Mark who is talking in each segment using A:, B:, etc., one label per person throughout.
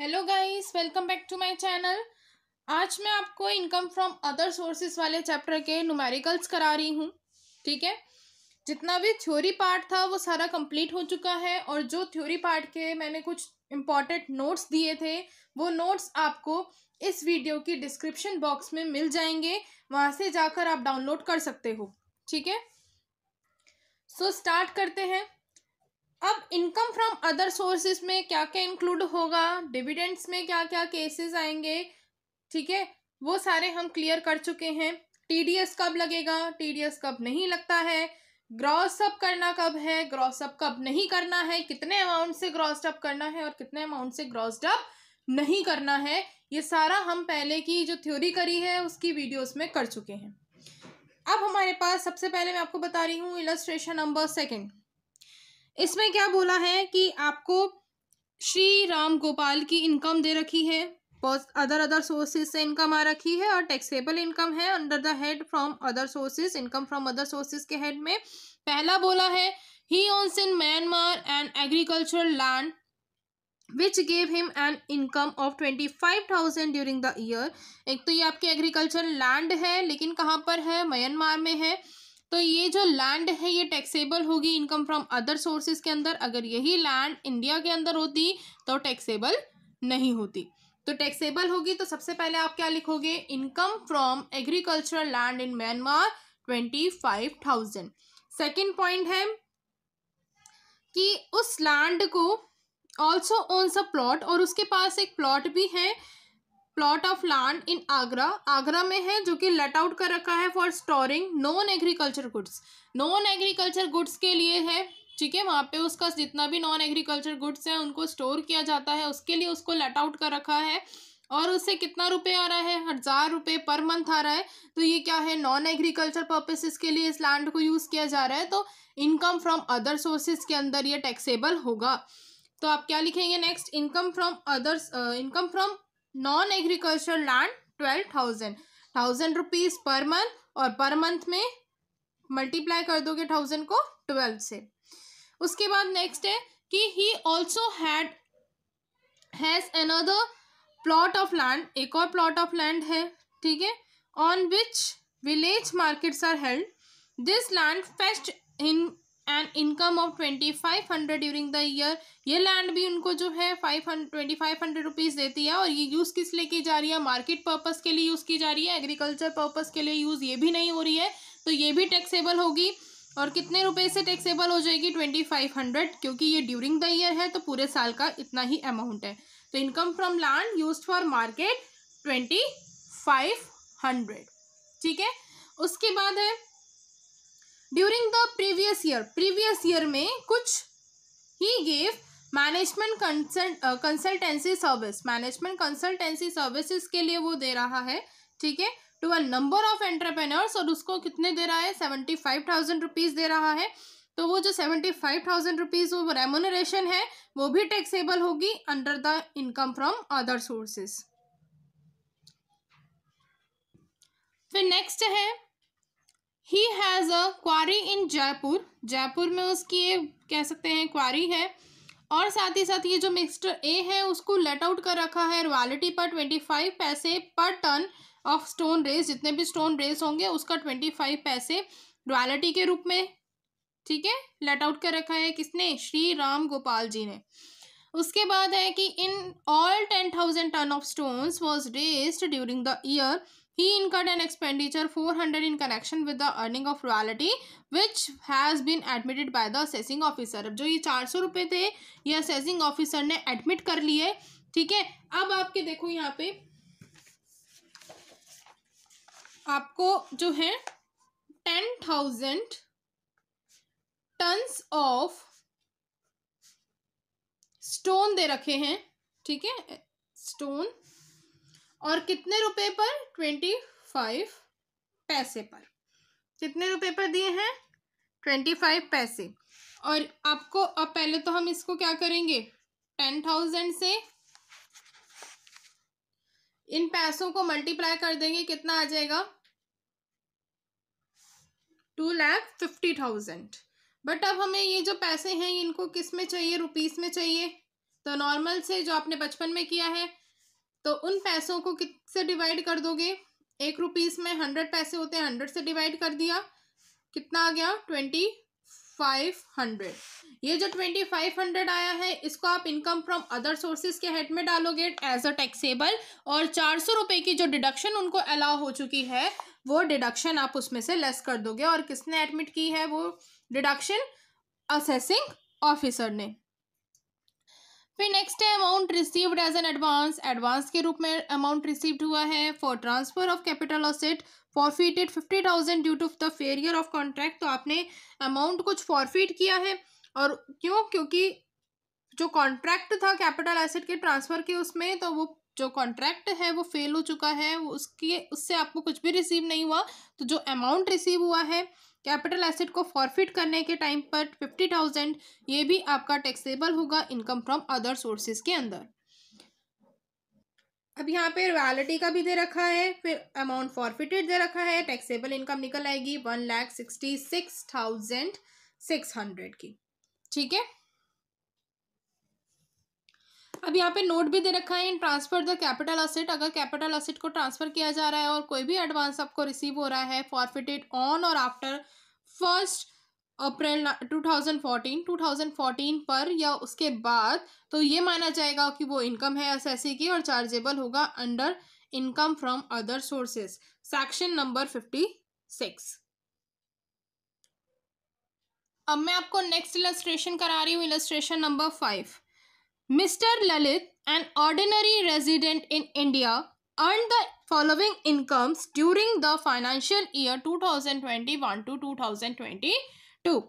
A: Hello guys welcome back to my channel आज मैं आपको इनकम फ्रॉम अदर सोर्सेस वाले चैप्टर के नुमेरिकल्स करा रही हूँ ठीक है जितना भी थ्योरी पार्ट था वो सारा कंप्लीट हो चुका है और जो थ्योरी पार्ट के मैंने कुछ इम्पॉर्टेंट नोट्स दिए थे वो नोट्स आपको इस वीडियो की डिस्क्रिप्शन बॉक्स में मिल जाएंगे वहाँ से जाकर आप डाउनलोड कर सकते हो ठीक है सो स्टार्ट करते हैं अब इनकम फ्रॉम अदर सोर्सेज में क्या क्या इंक्लूड होगा डिविडेंड्स में क्या क्या केसेस आएंगे ठीक है वो सारे हम क्लियर कर चुके हैं टीडीएस कब लगेगा टीडीएस कब नहीं लगता है ग्रॉसअप करना कब है ग्रॉसअप कब नहीं करना है कितने अमाउंट से ग्रॉसडअप करना है और कितने अमाउंट से ग्रॉसडअप नहीं करना है ये सारा हम पहले की जो थ्योरी करी है उसकी वीडियोस में कर चुके हैं अब हमारे पास सबसे पहले मैं आपको बता रही हूँ इलस्ट्रेशन नंबर सेकेंड इसमें क्या बोला है कि आपको श्री राम गोपाल की इनकम दे रखी है अदर अदर सोर्सेज से इनकम आ रखी है और टैक्सेबल इनकम है under the head from other sources income from other sources के हेड में पहला बोला है he owns in Myanmar and agricultural land which gave him an income of twenty five thousand during the year एक तो ये आपके एग्रीकल्चर लैंड है लेकिन कहाँ पर है म्यांमार में है तो ये जो लैंड है ये टैक्सेबल होगी इनकम फ्रॉम अदर सोर्सेज के अंदर अगर यही लैंड इंडिया के अंदर होती तो टैक्सेबल नहीं होती तो टैक्सेबल होगी तो सबसे पहले आप क्या लिखोगे income from agricultural land in Myanmar twenty five thousand second point है कि उस लैंड को ऑल्सो ओन्स अ प्लॉट और उसके पास एक प्लॉट भी है plot of land in Agra Agra में है जो कि लेट आउट कर रखा है for storing non agriculture goods non agriculture goods के लिए है ठीक है वहाँ पे उसका जितना भी नॉन एग्रीकल्चर गुड्स हैं उनको स्टोर किया जाता है उसके लिए उसको लेट आउट कर रखा है और उससे कितना रुपए आ रहा है हज़ार रुपये पर मंथ आ रहा है तो ये क्या है नॉन एग्रीकल्चर पर्पसेस के लिए इस लैंड को यूज़ किया जा रहा है तो इनकम फ्रॉम अदर सोर्सेज के अंदर ये टैक्सेबल होगा तो आप क्या लिखेंगे next income from others income from non agriculture land twelve thousand thousand rupees per month और पर मंथ में मल्टीप्लाई कर दोगे थाउजेंड को ट्वेल्व से उसके बाद नेक्स्ट है कि he also had has another plot of land एक और प्लॉट ऑफ लैंड है ठीक है on which village markets are held this land fetches in and income of twenty five hundred during the year ये लैंड भी उनको जो है five hundred twenty five hundred rupees देती है और ये यूज़ किस लिए की जा रही है मार्केट पर्पज़ के लिए यूज़ की जा रही है एग्रीकल्चर पर्पज़ के लिए यूज़ ये भी नहीं हो रही है तो ये भी टैक्सेबल होगी और कितने रुपए से टैक्सेबल हो जाएगी ट्वेंटी फाइव हंड्रेड क्योंकि ये ड्यूरिंग द ईयर है तो पूरे साल का इतना ही अमाउंट है तो income from land use for market twenty five hundred ठीक है उसके बाद है during the previous year previous year में कुछ he gave management consultancy service management consultancy services के लिए वो दे रहा है ठीक है to a number of entrepreneurs और उसको कितने दे रहा है सेवेंटी फाइव थाउजेंड रुपीज़ दे रहा है तो वो जो सेवेंटी फाइव थाउजेंड रुपीज़ वो रेमोनरेशन है वो भी टैक्सेबल होगी under the income from other sources फिर नेक्स्ट है he has a quarry in Jaipur Jaipur में उसकी एक कह सकते हैं क्वारी है और साथ ही साथ ये जो मिस्टर ए है उसको लेट आउट कर रखा है रॉयल्टी पर ट्वेंटी फाइव पैसे पर टन ऑफ स्टोन रेस जितने भी स्टोन रेस होंगे उसका ट्वेंटी फाइव पैसे रॉयल्टी के रूप में ठीक है लेट आउट कर रखा है किसने श्री राम गोपाल जी ने उसके बाद है कि in all ten thousand ton of stones was raised during the year he incurred an expenditure 400 in connection with the earning of royalty which has been admitted by the assessing officer जो ये चार सौ रुपये थे ये assessing officer ने admit कर लिए ठीक है अब आपके देखो यहाँ पे आपको जो है ten thousand tons of stone दे रखे हैं ठीक है स्टोन और कितने रुपए पर ट्वेंटी फाइव पैसे पर कितने रुपए पर दिए हैं ट्वेंटी फाइव पैसे और आपको अब पहले तो हम इसको क्या करेंगे टेन थाउजेंड से इन पैसों को मल्टीप्लाई कर देंगे कितना आ जाएगा two lakh fifty thousand but अब हमें ये जो पैसे हैं इनको किस में चाहिए रुपीस में चाहिए तो नॉर्मल से जो आपने बचपन में किया है तो उन पैसों को कित से डिवाइड कर दोगे एक रुपीज़ में हंड्रेड पैसे होते हैं हंड्रेड से डिवाइड कर दिया कितना आ गया ट्वेंटी फाइव हंड्रेड ये जो ट्वेंटी फाइव हंड्रेड आया है इसको आप इनकम फ्रॉम अदर सोर्सेज के हेड में डालोगे एज अ टैक्सेबल और चार सौ रुपये की जो डिडक्शन उनको अलाउ हो चुकी है वो डिडक्शन आप उसमें से लेस कर दोगे और किसने एडमिट की है वो डिडक्शन असेसिंग ऑफिसर ने फिर नेक्स्ट है amount received as an advance advance के रूप में अमाउंट रिसीव्ड हुआ है for transfer of capital asset forfeited fifty thousand due to the failure of contract तो आपने अमाउंट कुछ फॉरफिट किया है और क्यों क्योंकि जो कॉन्ट्रैक्ट था कैपिटल एसेट के ट्रांसफ़र के उसमें तो वो जो कॉन्ट्रैक्ट है वो फेल हो चुका है उसके उससे आपको कुछ भी रिसीव नहीं हुआ तो जो अमाउंट रिसीव हुआ है कैपिटल एसेट को फॉरफिट करने के टाइम पर फिफ्टी थाउजेंड ये भी आपका टैक्सेबल होगा इनकम फ्रॉम अदर सोर्सेज के अंदर अब यहाँ पे रॉयल्टी का भी दे रखा है फिर अमाउंट फॉरफिटेड दे रखा है टैक्सेबल इनकम निकल आएगी one lakh sixty six thousand six hundred की ठीक है अब यहाँ पे नोट भी दे रखा है in transfer the capital asset अगर कैपिटल असेट को ट्रांसफर किया जा रहा है और कोई भी एडवांस आपको रिसीव हो रहा है फॉरफिटेड ऑन और आफ्टर फर्स्ट अप्रैल 2014 2014 पर या उसके बाद तो ये माना जाएगा कि वो इनकम है एस एस की और चार्जेबल होगा under income from other sources section number fifty six अब मैं आपको नेक्स्ट इलस्ट्रेशन करा रही हूँ illustration number five Mr. Lalit, an ordinary resident in India, earned the following incomes during the financial year 2021 to 2022.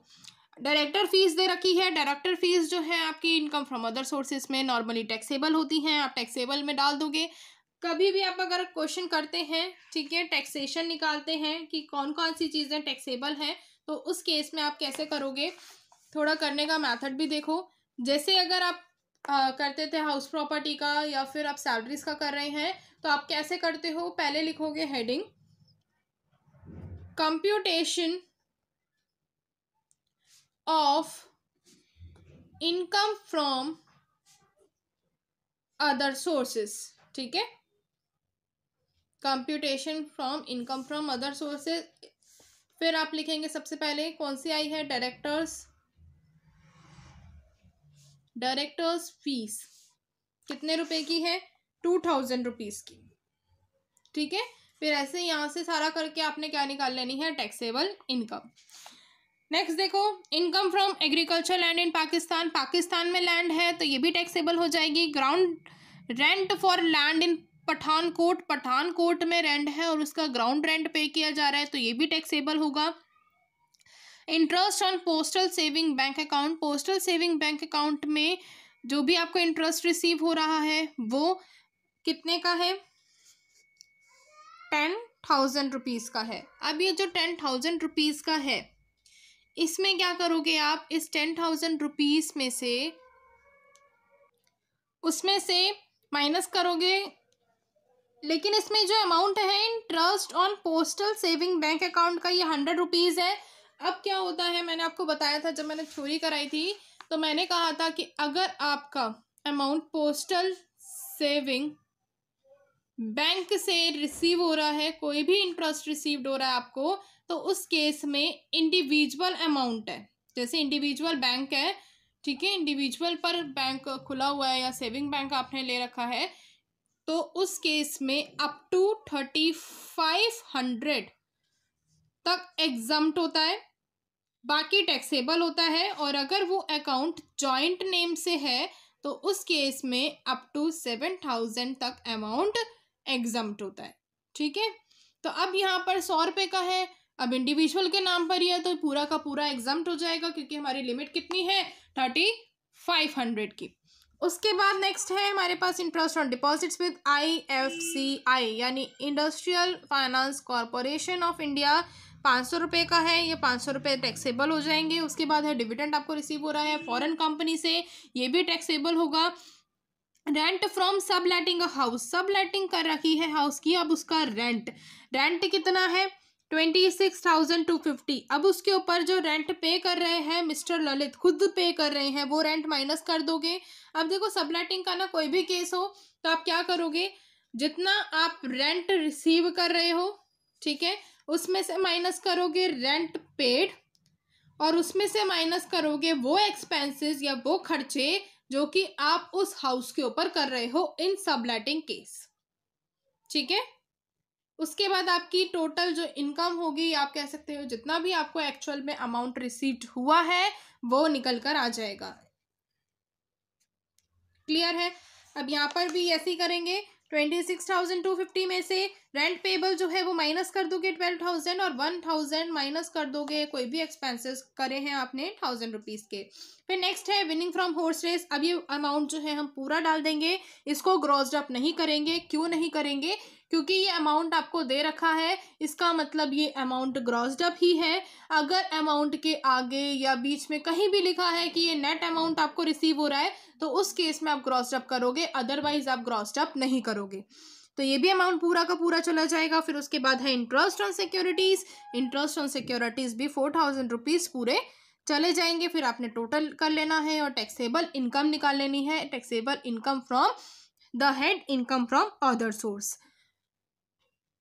A: Director fees दे रखी है director fees जो है आपकी इनकम फ्रॉम अदर सोर्सेज में नॉर्मली टैक्सेबल होती हैं आप टैक्सेबल में डाल दोगे कभी भी आप अगर क्वेश्चन करते हैं ठीक है टैक्सेशन निकालते हैं कि कौन कौन सी चीज़ें टैक्सेबल हैं तो उस केस में आप कैसे करोगे थोड़ा करने का मेथड भी देखो जैसे अगर आप आ, करते थे हाउस प्रॉपर्टी का या फिर आप सैलरीज का कर रहे हैं तो आप कैसे करते हो पहले लिखोगे heading computation of income from other sources ठीक है computation from income from other sources फिर आप लिखेंगे सबसे पहले कौन सी आई है डायरेक्टर्स डायरेक्टर्स फीस कितने रुपए की है टू थाउजेंड रुपीज़ की ठीक है फिर ऐसे यहाँ से सारा करके आपने क्या निकाल लेनी है टैक्सेबल इनकम नेक्स्ट देखो income from agriculture land in Pakistan Pakistan में लैंड है तो ये भी टैक्सेबल हो जाएगी ground rent for land in Pathankot Pathankot में रेंट है और उसका ग्राउंड रेंट पे किया जा रहा है तो ये भी टैक्सेबल होगा interest on postal saving bank account postal saving bank account में जो भी आपको इंटरेस्ट रिसीव हो रहा है वो कितने का है टेन थाउजेंड रुपीज़ का है अब ये जो टेन थाउजेंड रुपीज़ का है इसमें क्या करोगे आप इस टेन थाउजेंड रुपीज़ में से उसमें से माइनस करोगे लेकिन इसमें जो अमाउंट है interest on postal saving bank account का ये हंड्रेड रुपीज़ है अब क्या होता है मैंने आपको बताया था जब मैंने चोरी कराई थी तो मैंने कहा था कि अगर आपका अमाउंट पोस्टल सेविंग बैंक से रिसीव हो रहा है कोई भी इंटरेस्ट रिसीव्ड हो रहा है आपको तो उस केस में इंडिविजुअल अमाउंट है जैसे इंडिविजुअल बैंक है ठीक है इंडिविजुअल पर बैंक खुला हुआ है या सेविंग बैंक आपने ले रखा है तो उस केस में up to thirty five hundred तक एग्जम्ट होता है बाकी टैक्सेबल होता है और अगर वो अकाउंट जॉइंट नेम से है तो उस केस में अप टू सेवन थाउजेंड तक अमाउंट एग्जम्प्ट होता है ठीक है तो अब यहाँ पर सौ रुपये का है अब इंडिविजुअल के नाम पर ही है तो पूरा का पूरा एग्जाम हो जाएगा क्योंकि हमारी लिमिट कितनी है थर्टी फाइव हंड्रेड की उसके बाद नेक्स्ट है हमारे पास interest on deposits with I F C I यानी industrial finance corporation of India पाँच सौ रुपये का है ये पाँच सौ रुपये टैक्सेबल हो जाएंगे उसके बाद है डिविडेंड आपको रिसीव हो रहा है फॉरेन कंपनी से ये भी टैक्सेबल होगा रेंट फ्रॉम सब लेटिंग हाउस सब लेटिंग कर रखी है हाउस की अब उसका रेंट रेंट कितना है twenty six thousand two fifty अब उसके ऊपर जो रेंट पे कर रहे हैं मिस्टर ललित खुद पे कर रहे हैं वो रेंट माइनस कर दोगे अब देखो सबलेटिंग का ना कोई भी केस हो तो आप क्या करोगे जितना आप रेंट रिसीव कर रहे हो ठीक है उसमें से माइनस करोगे रेंट पेड और उसमें से माइनस करोगे वो एक्सपेंसेस या वो खर्चे जो कि आप उस हाउस के ऊपर कर रहे हो इन सबलेटिंग केस ठीक है उसके बाद आपकी टोटल जो इनकम होगी आप कह सकते हो जितना भी आपको एक्चुअल में अमाउंट रिसीव्ड हुआ है वो निकल कर आ जाएगा क्लियर है अब यहाँ पर भी ऐसे ही करेंगे twenty six thousand two fifty में से रेंट पेबल जो है वो माइनस कर दोगे ट्वेल्व थाउजेंड और वन थाउजेंड माइनस कर दोगे कोई भी एक्सपेंसेस करे हैं आपने थाउजेंड रुपीज़ के फिर नेक्स्ट है विनिंग फ्रॉम हॉर्स रेस अब ये अमाउंट जो है हम पूरा डाल देंगे इसको ग्रॉस्ड अप नहीं करेंगे क्यों नहीं करेंगे क्योंकि ये अमाउंट आपको दे रखा है इसका मतलब ये अमाउंट ग्रॉसड अप ही है अगर अमाउंट के आगे या बीच में कहीं भी लिखा है कि ये नेट अमाउंट आपको रिसीव हो रहा है तो उस केस में आप ग्रॉसड अप करोगे अदरवाइज आप ग्रॉसड अप नहीं करोगे तो ये भी अमाउंट पूरा का पूरा चला जाएगा फिर उसके बाद है interest on securities interest on securities भी फोर थाउजेंड रुपीज़ पूरे चले जाएंगे फिर आपने टोटल कर लेना है और टैक्सेबल इनकम निकाल लेनी है taxable income from the head income from other source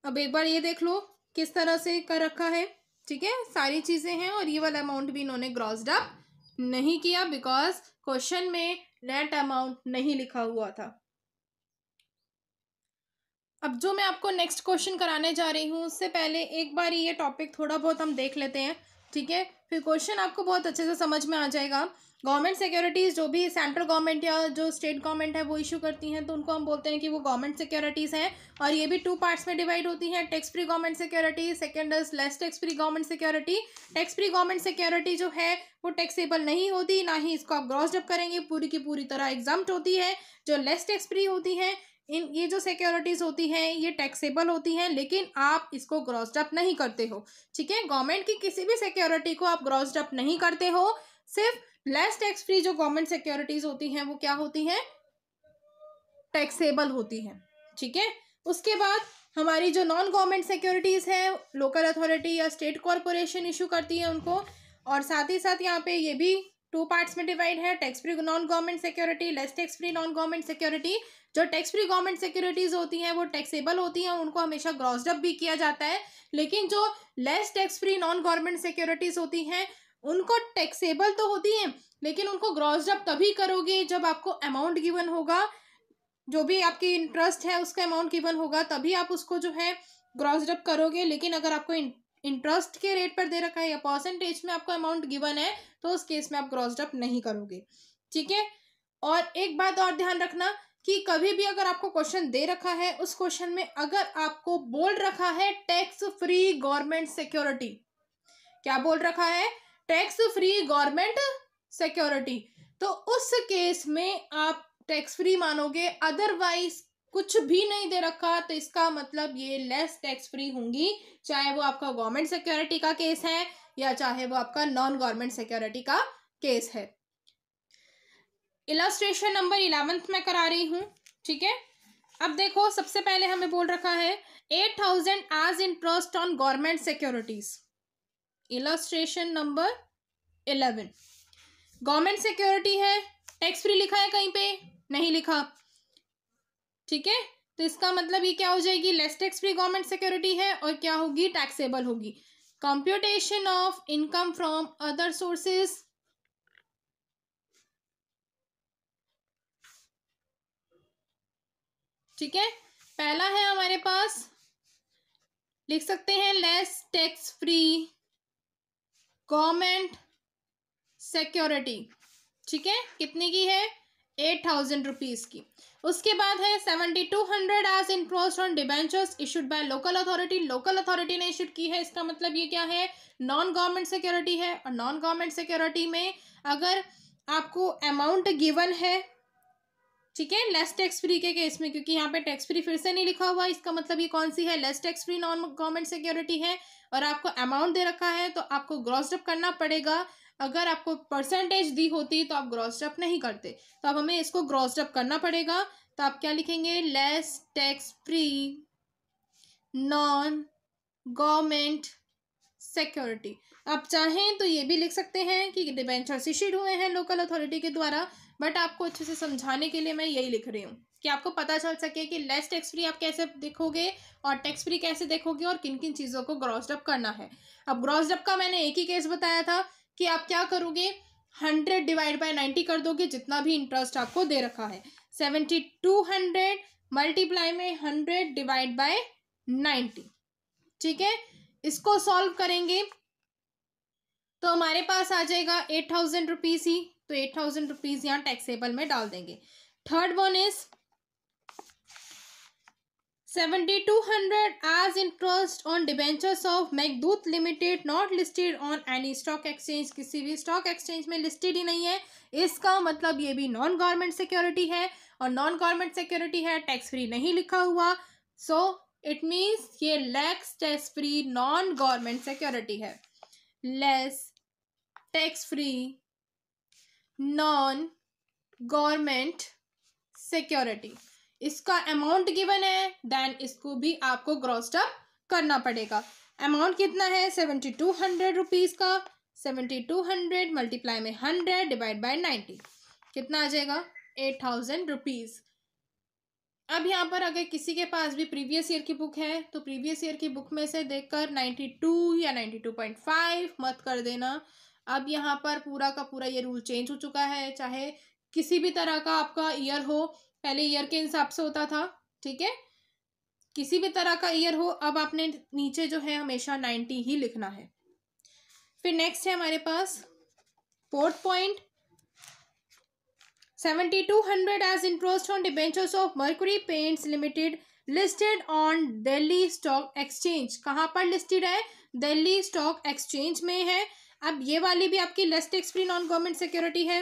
A: अब एक बार ये देख लो किस तरह से कर रखा है ठीक है सारी चीज़ें हैं और ये वाला अमाउंट भी इन्होंने ग्रॉसड अप नहीं किया बिकॉज क्वेश्चन में नेट अमाउंट नहीं लिखा हुआ था अब जो मैं आपको नेक्स्ट क्वेश्चन कराने जा रही हूँ उससे पहले एक बार ये टॉपिक थोड़ा बहुत हम देख लेते हैं ठीक है फिर क्वेश्चन आपको बहुत अच्छे से समझ में आ जाएगा गवर्नमेंट सिक्योरिटीज़ जो भी सेंट्रल गवर्नमेंट या जो स्टेट गवर्नमेंट है वो इशू करती हैं तो उनको हम बोलते हैं कि वो गवर्नमेंट सिक्योरिटीज़ हैं और ये भी टू पार्ट्स में डिवाइड होती हैं tax free government security second is less tax free government security tax free government security जो है वो टैक्सेबल नहीं होती ना ही इसको आप ग्रॉसडअप करेंगे पूरी की पूरी तरह एग्जाम्ट होती है जो लेस टैक्स फ्री होती हैं इन ये जो सिक्योरिटीज़ होती हैं ये टैक्सेबल होती हैं लेकिन आप इसको ग्रॉसडअप नहीं करते हो ठीक है गवर्नमेंट की किसी भी सिक्योरिटी को आप ग्रॉसडअप नहीं करते हो सिर्फ लेस टैक्स फ्री जो गवर्नमेंट सिक्योरिटीज होती हैं वो क्या होती हैं टैक्सेबल होती हैं ठीक है उसके बाद हमारी जो नॉन गवर्नमेंट सिक्योरिटीज़ हैं लोकल अथॉरिटी या स्टेट कॉरपोरेशन इशू करती है उनको और साथ ही साथ यहाँ पे ये भी टू पार्ट्स में डिवाइड है tax free non government security less tax free non government security जो टैक्स फ्री गवर्नमेंट सिक्योरिटीज़ होती हैं वो टैक्सेबल होती हैं उनको हमेशा ग्रॉसडअप भी किया जाता है लेकिन जो less tax free non government securities होती हैं उनको टैक्सेबल तो होती है लेकिन उनको ग्रॉस जब तभी करोगे जब आपको अमाउंट गिवन होगा जो भी आपकी इंटरेस्ट है उसका अमाउंट गिवन होगा तभी आप उसको जो है ग्रॉस जब करोगे लेकिन अगर आपको इंटरेस्ट के रेट पर दे रखा है या परसेंटेज में आपको अमाउंट गिवन है तो उस केस में आप ग्रॉस जब नहीं करोगे ठीक है और एक बात और ध्यान रखना कि कभी भी अगर आपको क्वेश्चन दे रखा है उस क्वेश्चन में अगर आपको बोल रखा है टैक्स फ्री गवर्नमेंट सिक्योरिटी क्या बोल रखा है टैक्स फ्री गवर्नमेंट सिक्योरिटी तो उस केस में आप टैक्स फ्री मानोगे अदरवाइज कुछ भी नहीं दे रखा तो इसका मतलब ये लेस टैक्स फ्री होंगी चाहे वो आपका गवर्नमेंट सिक्योरिटी का केस है या चाहे वो आपका नॉन गवर्नमेंट सिक्योरिटी का केस है इलास्ट्रेशन नंबर इलेवेंथ में करा रही हूँ ठीक है अब देखो सबसे पहले हमें बोल रखा है eight thousand as interest on government securities illustration number eleven government security है टैक्स फ्री लिखा है कहीं पे नहीं लिखा ठीक है तो इसका मतलब ये क्या हो जाएगी less tax free government security है और क्या होगी टैक्सेबल होगी computation of income from other sources ठीक है पहला है हमारे पास लिख सकते हैं less tax free government security ठीक है कितने की है एट थाउजेंड रुपीज़ की उसके बाद है सेवेंटी टू हंड्रेड आज interest on debentures issued by local authority local authority ने इशूड की है इसका मतलब ये क्या है नॉन गवर्नमेंट सिक्योरिटी है और नॉन गवर्नमेंट सिक्योरिटी में अगर आपको अमाउंट गिवन है ठीक है लेस टैक्स फ्री के केस में क्योंकि यहाँ पे टैक्स फ्री फिर से नहीं लिखा हुआ इसका मतलब ये कौन सी है less tax free non government security है और आपको अमाउंट दे रखा है तो आपको ग्रॉसडअप करना पड़ेगा अगर आपको परसेंटेज दी होती तो आप ग्रॉसडअप नहीं करते तो अब हमें इसको ग्रॉसडअप करना पड़ेगा तो आप क्या लिखेंगे less tax free non government security आप चाहें तो ये भी लिख सकते हैं कि डिबेंचर्स इशीड हुए हैं लोकल अथॉरिटी के द्वारा बट आपको अच्छे से समझाने के लिए मैं यही लिख रही हूँ कि आपको पता चल सके कि लेस टैक्स फ्री आप कैसे देखोगे और टैक्स फ्री कैसे देखोगे और किन किन चीज़ों को ग्रॉसडअप करना है अब ग्रॉसडअप का मैंने एक ही केस बताया था कि आप क्या करोगे हंड्रेड डिवाइड बाई नाइन्टी कर दोगे जितना भी इंटरेस्ट आपको दे रखा है सेवेंटी टू हंड्रेड मल्टीप्लाई में हंड्रेड डिवाइड बाय नाइन्टी ठीक है इसको सॉल्व करेंगे तो हमारे पास आ जाएगा एट थाउजेंड रुपीज़ ही तो एट थाउजेंड रुपीज यहाँ टैक्सेबल में डाल देंगे third one is seventy two hundred as interest on debentures of Meghdoot limited not listed on any stock exchange किसी भी स्टॉक एक्सचेंज में लिस्टेड ही नहीं है इसका मतलब ये भी नॉन गवर्नमेंट सिक्योरिटी है और नॉन गवर्नमेंट सिक्योरिटी है टैक्स फ्री नहीं लिखा हुआ सो इट मीन्स ये less tax free non government security है less tax free non government security इसका अमाउंट गिवन है देन इसको भी आपको ग्रॉस्टअप करना पड़ेगा अमाउंट कितना है सेवेंटी टू हंड्रेड रुपीज़ का सेवेंटी टू हंड्रेड मल्टीप्लाई में हंड्रेड डिवाइड बाय नाइन्टी कितना आ जाएगा एट थाउजेंड रुपीज़ अब यहाँ पर अगर किसी के पास भी प्रीवियस ईयर की बुक है तो प्रीवियस ईयर की बुक में से देखकर नाइन्टी टू या टू पॉइंट फाइव मत कर देना अब यहाँ पर पूरा का पूरा ये रूल चेंज हो चुका है चाहे किसी भी तरह का आपका ईयर हो पहले ईयर के हिसाब से होता था ठीक है किसी भी तरह का ईयर हो अब आपने नीचे जो है हमेशा नाइन्टी ही लिखना है फिर नेक्स्ट है हमारे पास fourth point seventy two hundred as interest on debentures of mercury paints limited listed on Delhi stock exchange कहाँ पर लिस्टेड है दिल्ली स्टॉक एक्सचेंज में है अब ये वाली भी आपकी less tax free non government security है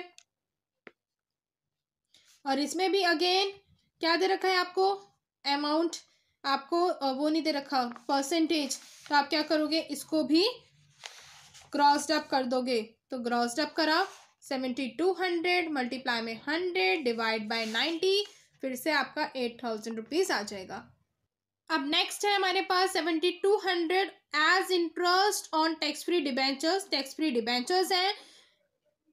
A: और इसमें भी अगेन क्या दे रखा है आपको अमाउंट आपको वो नहीं दे रखा परसेंटेज तो आप क्या करोगे इसको भी क्रॉस्ड अप कर दोगे तो क्रॉसड अप करा सेवेंटी टू हंड्रेड मल्टीप्लाई में हंड्रेड डिवाइड बाय नाइन्टी फिर से आपका एट थाउजेंड रुपीज़ आ जाएगा अब नेक्स्ट है हमारे पास seventy two hundred as interest on tax free debentures tax free debentures हैं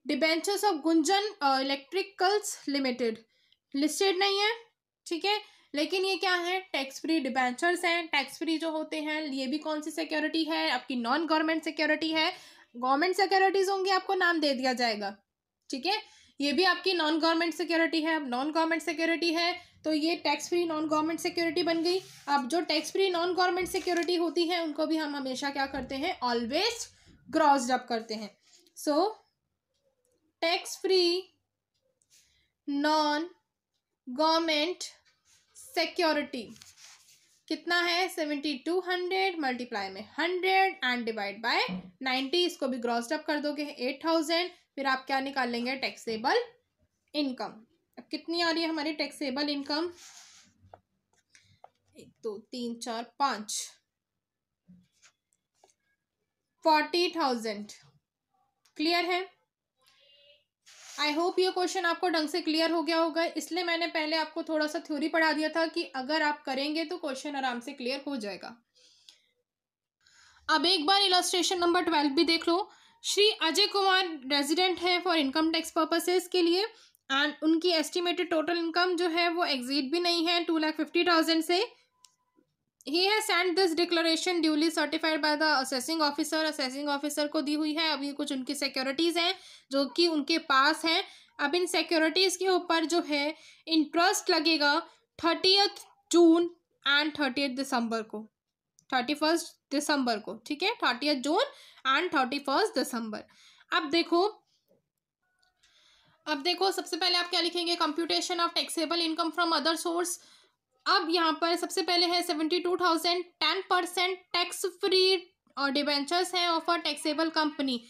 A: debentures of Gunjan electricals limited listed नहीं है ठीक है लेकिन ये क्या है टैक्स फ्री डिबेंचर्स हैं टैक्स फ्री जो होते हैं ये भी कौन सी सिक्योरिटी है आपकी नॉन गवर्नमेंट सिक्योरिटी है गवर्नमेंट सिक्योरिटीज होंगी आपको नाम दे दिया जाएगा ठीक है ये भी आपकी नॉन गवर्नमेंट सिक्योरिटी है अब नॉन गवर्नमेंट सिक्योरिटी है तो ये tax free non government security बन गई अब जो tax free non government security होती है उनको भी हम हमेशा क्या करते हैं ऑलवेज ग्रॉस्ड अप करते हैं so tax free non government security कितना है सेवेंटी टू हंड्रेड मल्टीप्लाई में hundred and divide by ninety इसको भी ग्रॉस्ड अप कर दोगे एट थाउजेंड फिर आप क्या निकाल लेंगे टैक्सेबल इनकम अब कितनी आ रही है हमारी टैक्सेबल इनकम एक दो तीन चार पाँच फोर्टी थाउजेंड क्लियर है आई होप ये क्वेश्चन आपको ढंग से क्लियर हो गया होगा इसलिए मैंने पहले आपको थोड़ा सा थ्योरी पढ़ा दिया था कि अगर आप करेंगे तो क्वेश्चन आराम से क्लियर हो जाएगा अब एक बार इलास्ट्रेशन नंबर ट्वेल्व भी देख लो श्री अजय कुमार रेजिडेंट हैं फॉर इनकम टैक्स पर्पसेस के लिए एंड उनकी एस्टिमेटेड टोटल इनकम जो है वो एग्जीट भी नहीं है टू लाख फिफ्टी थाउजेंड से ही है send this declaration duly certified by the assessing officer assessing officer को दी हुई है अभी कुछ उनकी सिक्योरिटीज़ हैं जो कि उनके पास हैं अब इन सिक्योरिटीज़ के ऊपर जो है इंटरेस्ट लगेगा thirtieth June and thirtieth December को थर्टी फर्स्ट दिसंबर को ठीक है thirty June and thirty first December अब देखो अब देखो सबसे पहले आप क्या लिखेंगे computation of taxable income from other source अब यहाँ पर सबसे पहले है seventy two thousand ten percent tax free और डिबेंचर्स हैं ऑफर टैक्सेबल कंपनी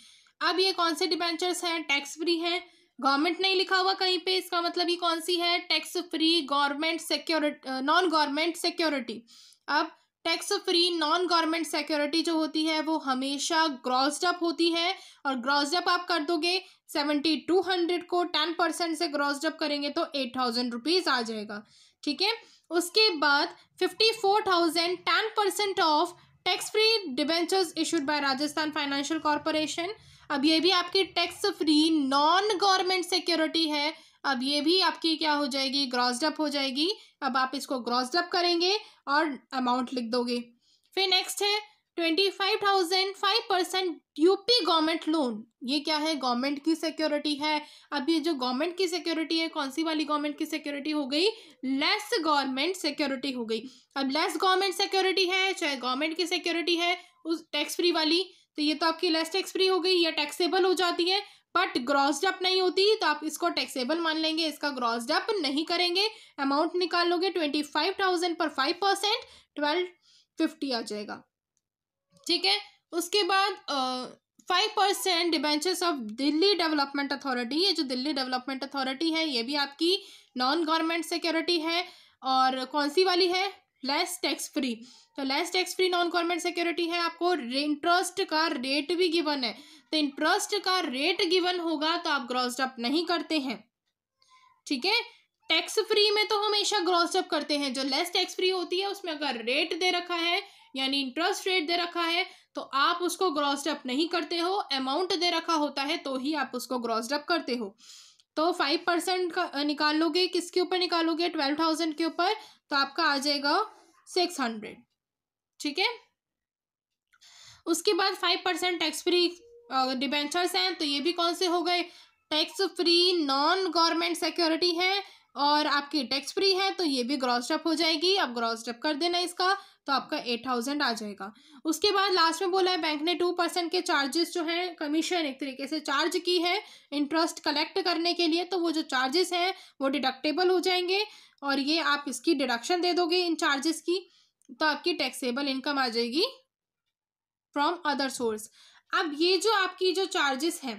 A: अब ये कौन से डिबेंचर्स हैं टैक्स फ्री हैं गवर्नमेंट नहीं लिखा हुआ कहीं पे इसका मतलब ये कौन सी है tax free government security non government security अब tax free non government security जो होती है वो हमेशा ग्रॉस्ड अप होती है और ग्रॉस्ड अप आप कर दोगे सेवेंटी टू हंड्रेड को टेन परसेंट से ग्रॉस्ड अप करेंगे तो एट थाउजेंड रुपीज़ आ जाएगा ठीक है उसके बाद fifty four thousand ten percent of tax free debentures issued by Rajasthan financial corporation अब ये भी आपकी tax free non government security है अब ये भी आपकी क्या हो जाएगी ग्रॉसडअप हो जाएगी अब आप इसको ग्रॉसडअप करेंगे और अमाउंट लिख दोगे फिर नेक्स्ट है twenty five thousand five percent UP government loan ये क्या है गवर्नमेंट की सिक्योरिटी है अब ये जो गवर्नमेंट की सिक्योरिटी है कौन सी वाली गवर्नमेंट की सिक्योरिटी हो गई लेस गवर्नमेंट सिक्योरिटी हो गई अब लेस गवर्नमेंट सिक्योरिटी है चाहे गवर्नमेंट की सिक्योरिटी है उस टैक्स फ्री वाली तो ये तो आपकी लेस टैक्स फ्री हो गई या टैक्सेबल हो जाती है बट ग्रॉस डप नहीं होती तो आप इसको टैक्सेबल मान लेंगे इसका ग्रॉस डप नहीं करेंगे अमाउंट निकाल लोगे ट्वेंटी फाइव थाउजेंड पर फाइव परसेंट ट्वेल्व फिफ्टी आ जाएगा ठीक है उसके बाद five percent debentures of Delhi development authority ये जो दिल्ली डेवलपमेंट अथॉरिटी है ये भी आपकी नॉन गवर्नमेंट सिक्योरिटी है और कौन सी वाली है लेस टैक्स फ्री तो less tax free non government security है आपको इंटरेस्ट का रेट भी गिवन है तो इंटरेस्ट का रेट गिवन होगा तो आप ग्रॉसडअप अप नहीं करते हैं ठीक है टैक्स फ्री में तो हमेशा ग्रॉसडअप अप करते हैं जो लेस टैक्स फ्री होती है उसमें अगर रेट दे रखा है यानी इंटरेस्ट रेट दे रखा है तो आप उसको ग्रॉसडअप अप नहीं करते हो अमाउंट दे रखा होता है तो ही आप उसको ग्रॉसडअप अप करते हो तो फाइव परसेंट का निकालोगे किसके ऊपर निकालोगे ट्वेल्व थाउजेंड के ऊपर तो आपका आ जाएगा सिक्स हंड्रेड ठीक है उसके बाद five percent tax free debentures हैं तो ये भी कौन से हो गए tax free non government security है और आपकी टैक्स फ्री है तो ये भी ग्रॉसडअप हो जाएगी आप ग्रॉसडअप कर देना इसका तो आपका एट थाउजेंड आ जाएगा उसके बाद लास्ट में बोला है बैंक ने टू परसेंट के चार्जेस जो हैं कमीशन एक तरीके से चार्ज की है इंटरेस्ट कलेक्ट करने के लिए तो वो जो चार्जेस हैं वो डिडक्टेबल हो जाएंगे और ये आप इसकी डिडक्शन दे दोगे इन चार्जेस की तो आपकी टैक्सेबल इनकम आ जाएगी फ्रॉम अदर सोर्स अब ये जो आपकी जो चार्जेस हैं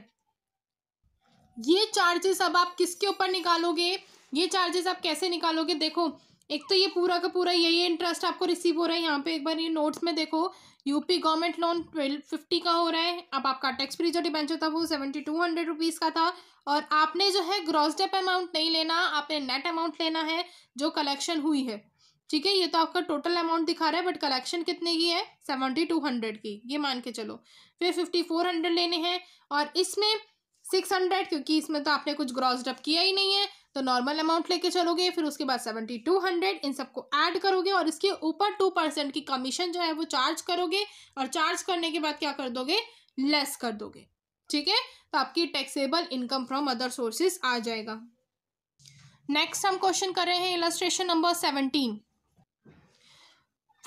A: ये चार्जेस अब आप किसके ऊपर निकालोगे ये चार्जेस आप कैसे निकालोगे देखो एक तो ये पूरा का पूरा यही इंटरेस्ट आपको रिसीव हो रहा है यहाँ पे एक बार ये नोट्स में देखो UP government loan twelve fifty का हो रहा है अब आपका टैक्स फ्री जो डिबेंचर था वो सेवेंटी टू हंड्रेड रुपीज़ का था और आपने जो है ग्रॉस डेप अमाउंट नहीं लेना आपने नेट अमाउंट लेना है जो कलेक्शन हुई है ठीक है ये तो आपका टोटल अमाउंट दिखा रहा है बट कलेक्शन कितने की है सेवेंटी टू हंड्रेड की ये मान के चलो फिर फिफ्टी फोर हंड्रेड लेने हैं और इसमें सिक्स हंड्रेड क्योंकि इसमें तो आपने कुछ ग्रॉस डप किया ही नहीं है तो नॉर्मल अमाउंट लेके चलोगे फिर उसके बाद सेवेंटी टू हंड्रेड इन सबको ऐड करोगे और इसके ऊपर टू परसेंट की कमीशन जो है वो चार्ज करोगे और चार्ज करने के बाद क्या कर दोगे लेस कर दोगे ठीक है तो आपकी taxable income from other sources आ जाएगा नेक्स्ट हम क्वेश्चन कर रहे हैं इलस्ट्रेशन नंबर सेवनटीन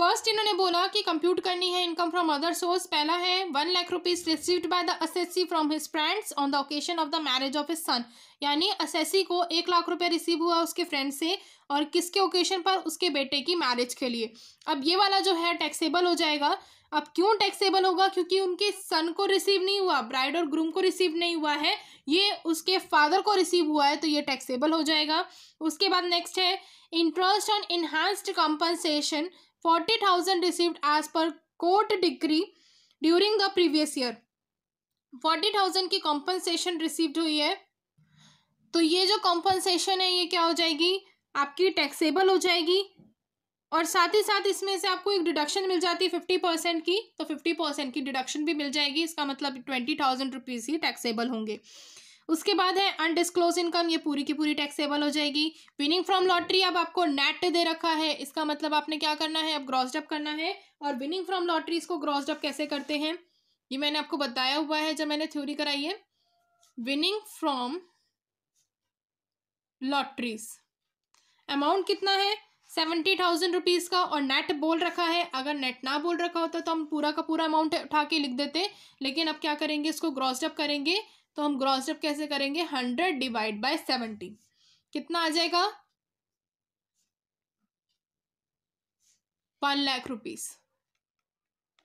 A: फर्स्ट इन्होंने बोला कि कंप्यूट करनी है इनकम फ्रॉम अदर सोर्स पहला है one lakh rupees received by the assessee from his friends on the occasion of the marriage of his son यानी असेसी को एक लाख रुपए रिसीव हुआ उसके फ्रेंड से और किसके ओकेजन पर उसके बेटे की मैरिज के लिए अब ये वाला जो है टैक्सेबल हो जाएगा अब क्यों टैक्सेबल होगा क्योंकि उनके सन को रिसीव नहीं हुआ ब्राइड और ग्रूम को रिसीव नहीं हुआ है ये उसके फादर को रिसीव हुआ है तो ये टैक्सेबल हो जाएगा उसके बाद नेक्स्ट है interest on enhanced compensation forty thousand received as per court decree during the previous year forty thousand की कॉम्पनसेशन रिसीव्ड हुई है तो ये जो कॉम्पनसेशन है ये क्या हो जाएगी आपकी टैक्सेबल हो जाएगी और साथ ही साथ इसमें से आपको एक डिडक्शन मिल जाती है फिफ्टी परसेंट की तो फिफ्टी परसेंट की डिडक्शन भी मिल जाएगी इसका मतलब ट्वेंटी थाउजेंड रुपीज़ ही टैक्सेबल होंगे उसके बाद है अनडिस्क्लोज इनकम ये पूरी की पूरी टैक्सेबल हो जाएगी विनिंग फ्रॉम लॉटरी अब आपको नेट दे रखा है इसका मतलब आपने क्या करना है अब ग्रॉसडअप करना है और विनिंग फ्रॉम लॉटरी इसको ग्रॉसडअप कैसे करते हैं ये मैंने आपको बताया हुआ है जब मैंने थ्योरी कराई है विनिंग फ्रॉम लॉटरीज अमाउंट कितना है सेवेंटी थाउजेंड रुपीज़ का और नेट बोल रखा है अगर नेट ना बोल रखा होता तो हम पूरा का पूरा अमाउंट उठा के लिख देते लेकिन अब क्या करेंगे इसको ग्रॉसडअप करेंगे तो हम ग्रॉस डेप कैसे करेंगे हंड्रेड डिवाइड बाय सेवेंटी कितना आ जाएगा वन लाख रुपीस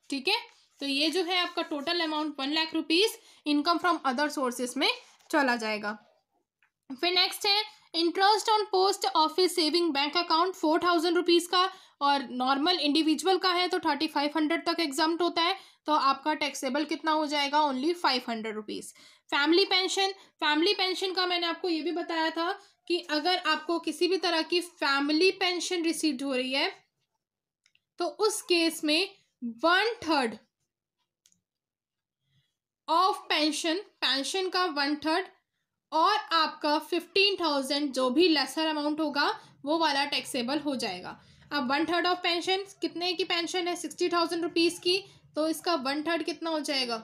A: ठीक है तो ये जो है आपका total amount one lakh rupees income from other sources में चला जाएगा फिर नेक्स्ट है interest on post office saving bank account four thousand rupees का और नॉर्मल इंडिविजुअल का है तो थर्टी फाइव हंड्रेड तक एग्जाम होता है तो आपका टैक्सेबल कितना हो जाएगा only five hundred rupees family pension family pension का मैंने आपको ये भी बताया था कि अगर आपको किसी भी तरह की फैमिली पेंशन रिसीव हो रही है तो उस केस में one third of pension pension का वन थर्ड और आपका फिफ्टीन थाउजेंड जो भी लेसर अमाउंट होगा वो वाला टैक्सेबल हो जाएगा अब वन थर्ड ऑफ पेंशन कितने की पेंशन है सिक्सटी थाउजेंड रुपीज़ की तो इसका वन थर्ड कितना हो जाएगा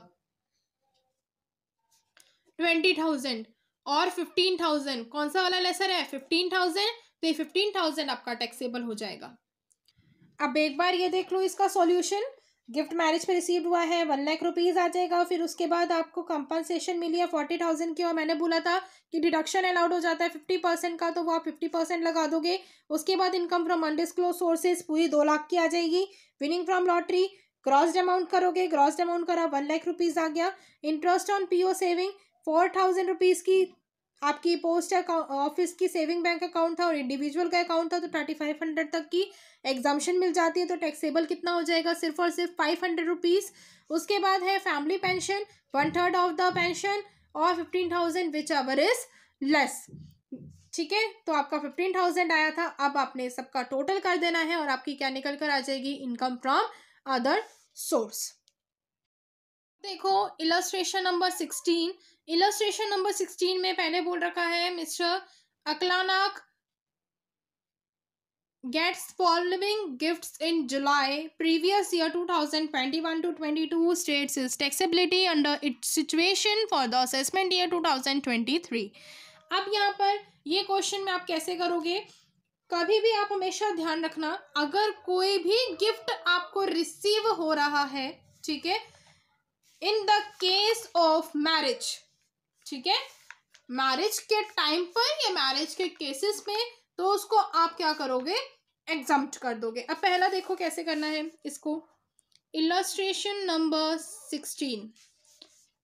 A: ट्वेंटी थाउजेंड और फिफ्टीन थाउजेंड कौन सा वाला लेसर है फिफ्टीन थाउजेंड तो ये फिफ्टीन थाउजेंड आपका टैक्सेबल हो जाएगा अब एक बार ये देख लो इसका सॉल्यूशन गिफ्ट मैरिज में रिसीव हुआ है वन लाख रुपीज़ आ जाएगा फिर उसके बाद आपको कंपनसेशन मिली है फोर्टी थाउजेंड की और मैंने बोला था कि डिडक्शन अलाउड हो जाता है फिफ्टी परसेंट का तो वो आप फिफ्टी परसेंट लगा दोगे उसके बाद इनकम फ्रॉम अनडिस्क्लोज सोर्सेज पूरी दो लाख की आ जाएगी winning from lottery gross amount करोगे ग्रॉस अमाउंट करा वन लाख रुपीज़ आ गया interest on PO saving four thousand rupees की आपकी पोस्ट अकाउंट ऑफिस की सेविंग बैंक अकाउंट था और इंडिविजुअल का अकाउंट था तो थर्टी फाइव हंड्रेड तक की एग्जामेशन मिल जाती है तो टैक्सेबल कितना हो जाएगा सिर्फ और सिर्फ फाइव हंड्रेड रुपीज़ उसके बाद है family pension one third of the pension और fifteen thousand whichever is less ठीक है तो आपका फिफ्टीन थाउजेंड आया था अब आपने सबका टोटल कर देना है और आपकी क्या निकल कर आ जाएगी इनकम फ्रॉम अदर सोर्स देखो illustration number sixteen illustration number sixteen में पहले बोल रखा है मिस्टर अकलानाक two thousand twenty one to twenty two status is 22 under is situation for the assessment year two thousand twenty three अब यहाँ पर ये क्वेश्चन में आप कैसे करोगे कभी भी आप हमेशा ध्यान रखना अगर कोई भी गिफ्ट आपको रिसीव हो रहा है ठीक है in the case of marriage ठीक है मैरिज के टाइम पर या मैरिज के केसेस में तो उसको आप क्या करोगे एग्जाम कर दोगे अब पहला देखो कैसे करना है इसको इलास्ट्रेशन नंबर सिक्सटीन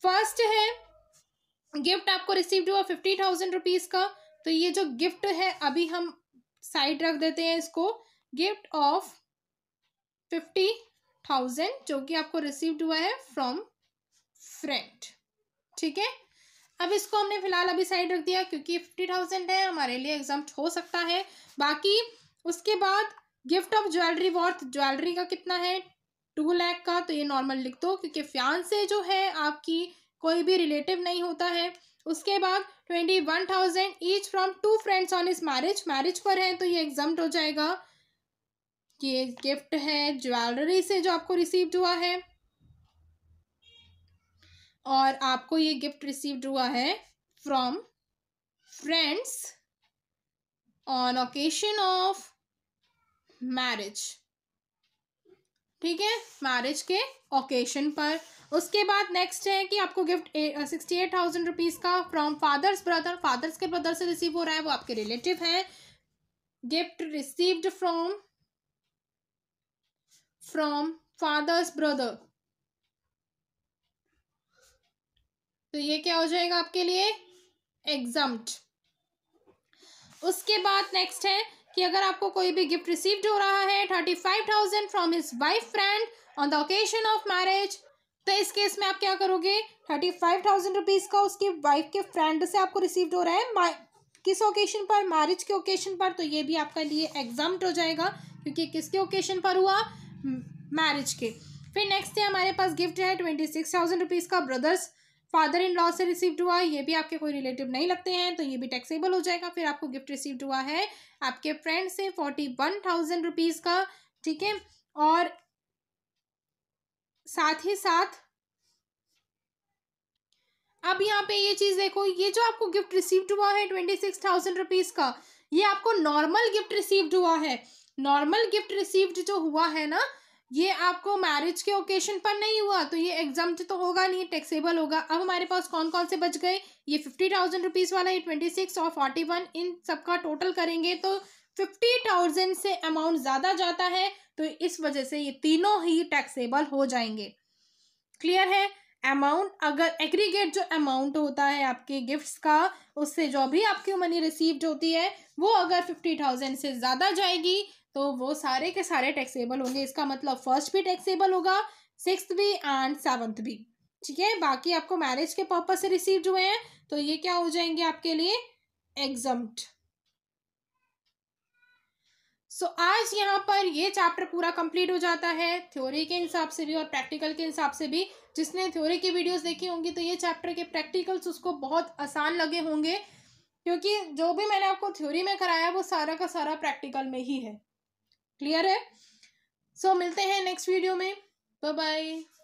A: फर्स्ट है गिफ्ट आपको रिसीव हुआ फिफ्टी थाउजेंड रुपीज़ का तो ये जो गिफ्ट है अभी हम साइड रख देते हैं इसको गिफ्ट ऑफ फिफ्टी थाउजेंड जो कि आपको रिसीव हुआ है फ्रॉम फ्रेंड ठीक है अब इसको हमने फिलहाल अभी साइड रख दिया क्योंकि फिफ्टी थाउजेंड है हमारे लिए एग्जाम हो सकता है बाकी उसके बाद gift of jewellery worth jewellery का कितना है टू लैख का तो ये नॉर्मल लिख दो क्योंकि फ्यान से जो है आपकी कोई भी रिलेटिव नहीं होता है उसके बाद twenty one thousand each from two friends on इस मैरिज मैरिज पर है तो ये एग्जाम हो जाएगा ये गिफ्ट है ज्वेलरी से जो आपको रिसीव हुआ है और आपको ये गिफ्ट रिसीव्ड हुआ है from friends on occasion of marriage ठीक है मैरिज के ओकेशन पर उसके बाद नेक्स्ट है कि आपको gift sixty eight thousand rupees का फ्रॉम फादर्स ब्रदर फादर्स के ब्रदर से रिसीव हो रहा है वो आपके रिलेटिव हैं gift received from from father's brother तो ये क्या हो जाएगा आपके लिए एग्जाम उसके बाद नेक्स्ट है कि अगर आपको कोई भी गिफ्ट रिसीव्ड हो रहा है thirty five thousand from his wife friend on the occasion of marriage तो इस केस में आप क्या करोगे थर्टी फाइव थाउजेंड रुपीज़ का उसकी वाइफ के फ्रेंड से आपको रिसीव्ड हो रहा है किस ओकेशन पर मैरिज के ओकेशन पर तो ये भी आपका लिए एग्जाम हो जाएगा क्योंकि किसके ओकेशन पर हुआ मैरिज के फिर नेक्स्ट है हमारे पास गिफ्ट है ट्वेंटी सिक्स थाउजेंड रुपीज़ का ब्रदर्स फादर इन लॉ से रिसीव्ड हुआ ये भी आपके कोई रिलेटिव नहीं लगते हैं तो ये भी टैक्सेबल हो जाएगा फिर आपको गिफ्ट रिसीव्ड हुआ है आपके फ्रेंड से फोर्टी वन थाउजेंड रुपीज़ का ठीक है और साथ ही साथ अब यहाँ पे ये चीज़ देखो ये जो आपको गिफ्ट रिसीव्ड हुआ है ट्वेंटी सिक्स थाउजेंड रुपीज़ का ये आपको नॉर्मल गिफ्ट रिसीव्ड हुआ है नॉर्मल गिफ्ट रिसीव्ड जो हुआ है ना ये आपको मैरिज के ओकेशन पर नहीं हुआ तो ये एग्जाम तो होगा नहीं टैक्सेबल होगा अब हमारे पास कौन कौन से बच गए ये फिफ्टी थाउजेंड रुपीज़ वाला ये ट्वेंटी सिक्स और फोर्टी वन इन सबका टोटल करेंगे तो फिफ्टी थाउजेंड से अमाउंट ज़्यादा जाता है तो इस वजह से ये तीनों ही टैक्सेबल हो जाएंगे क्लियर है अमाउंट अगर एग्रीगेट जो अमाउंट होता है आपके गिफ्ट्स का उससे जो भी आपकी मनी रिसीव्ड होती है वो अगर फिफ्टी थाउजेंड से ज़्यादा जाएगी तो वो सारे के सारे टैक्सेबल होंगे इसका मतलब फर्स्ट भी टैक्सेबल होगा सिक्स भी एंड सेवन्थ भी ठीक है बाकी आपको मैरिज के पर्पज से रिसीव हुए हैं तो ये क्या हो जाएंगे आपके लिए एग्जम्प्ट सो so, आज यहाँ पर ये चैप्टर पूरा कंप्लीट हो जाता है थ्योरी के हिसाब से भी और प्रैक्टिकल के हिसाब से भी जिसने थ्योरी की वीडियोस देखी होंगी तो ये चैप्टर के प्रैक्टिकल्स उसको बहुत आसान लगे होंगे क्योंकि जो भी मैंने आपको थ्योरी में कराया वो सारा का सारा प्रैक्टिकल में ही है क्लियर है सो so, मिलते हैं नेक्स्ट वीडियो में बाय बाय